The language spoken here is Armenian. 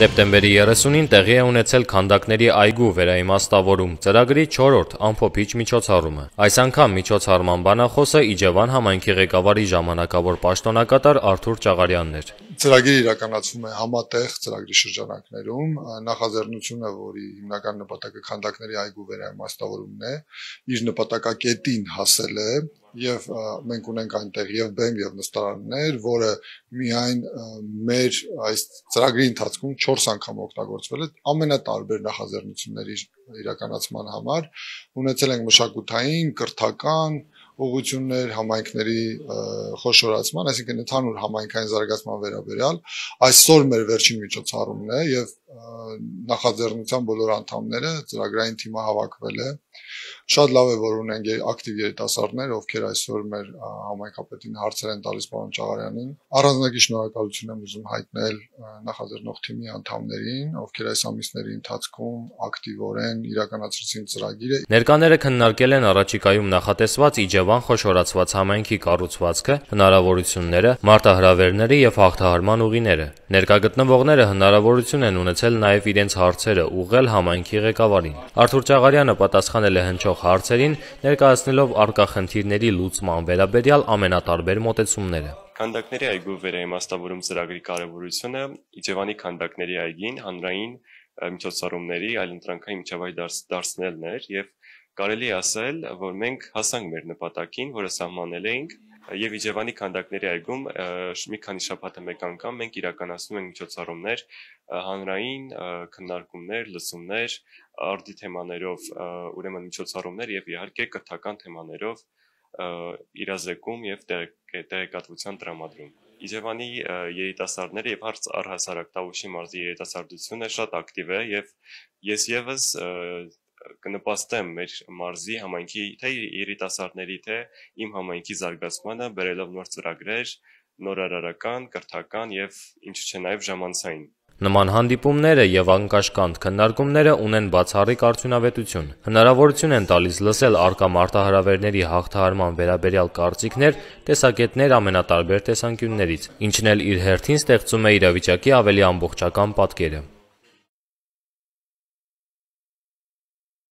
Սեպտեմբերի 30-ին տեղի է ունեցել Քանդակների այգու վերաիմաստավորում ծրագրի 4-րդ ամփոփիչ միջոցառումը։ Այս անգամ միջոցառման բանախոսը Իջևան համայնքի ղեկավարի ժամանակավոր պաշտոնակատար Արթուր Ճաղարյանն էր։ Ծրագիրը իրականացվում է համատեղ ծրագրի շրջանակներում, նախաձեռնությունը, որի հիմնական նպատակը Քանդակների այգու վերաիմաստավորումն է, իր նպատակակետին հասել է եւ մենք ունենք այնտեղ եւ բեմ եւ նստարաններ, որը միայն մեր այս ծրագրի ընթացքում 4 անգամ օգտագործվել է ամենատարբեր նախաձեռնությունների իրականացման համար։ Ունեցել ենք մշակութային, կրթական, ուղություններ համայնքների խոշորացման, այսինքն ընդհանուր համայնքային զարգացման վերաբերյալ այսօր մեր վերջին միջոցառումն է եւ նախաձեռնության բոլոր անդամները, ծրագրային թիմը հավաքվել է։ Շատ լավ է, որ ունենք ակտիվ երիտասարդներ, ովքեր այսօր մեր համայնքապետին հարցեր են տալիս պարոն Ճաղարյանին։ Առանձնակի շնորհակալություն եմ ուզում հայտնել նախաձեռնող թիմի անդամներին, ովքեր այս ամիսների ընթացքում ակտիվորեն իրականացրեցին ծրագիրը։ Ներկաները քննարկել են առաջիկայում նախատեսված Իջևան խոշորացված համայնքի կառուցվածքը, հնարավորությունները, մարտահրավերները եւ հաղթահարման ուղիները։ Ներկա գտնվողները հնարավորություն են ունեցել վերլուծել նաև իրենց հարցերը, ուղղել համայնքի ղեկավարին։ Արթուր Ճաղարյանը պատասխանել է հնչող հարցերին, ներկայացնելով արկա խնդիրների լուծման վերաբերյալ ամենատարբեր մոտեցումները։ Քանդակների այգու վերաիմաստավորում ծրագրի կարևորությունը Իջևանի քանդակների այգին հանրային միջոցառումների այլ ընտրանքային միջավայր դարձ, դարձնելն էր եւ կարելի ասել, որ մենք հասանք մեր նպատակին, որը սահմանել էինք եւ Իջևանի քանդակների այգում մի քանի շաբաթը մեկ անգամ մենք իրականացնում ենք միջոցառումներ, հանրային քննարկումներ, լսումներ, արդի թեմաներով, ուրեմն միջոցառումներ եւ իհարկե կրթական թեմաներով իրազեկում եւ տեղեկատվության տրամադրում։ Իջևանի երիտասարդները եւ հարց առհասարակ Տավուշի մարզի երիտասարդությունը շատ ակտիվ է եւ ես եւս կնպաստեմ մեր մարզի համայնքի թե երիտասարդների թե իմ համայնքի զարգացմանը բերելով նոր ծրագրեր, նոր արարական, կրթական եւ ինչ չէ նաեւ ժամանցային Նման հանդիպումները եւ անկաշկանդ քննարկումները ունեն բացառիկ արդյունավետություն։ Հնարավորություն են տալիս լսել արկա մարտահրավերների հաղթահարման վերաբերյալ կարծիքներ, տեսակետներ ամենատարբեր տեսանկյուններից, ինչն էլ իր հերթին ստեղծում է իրավիճակի ավելի ամբողջական պատկերը։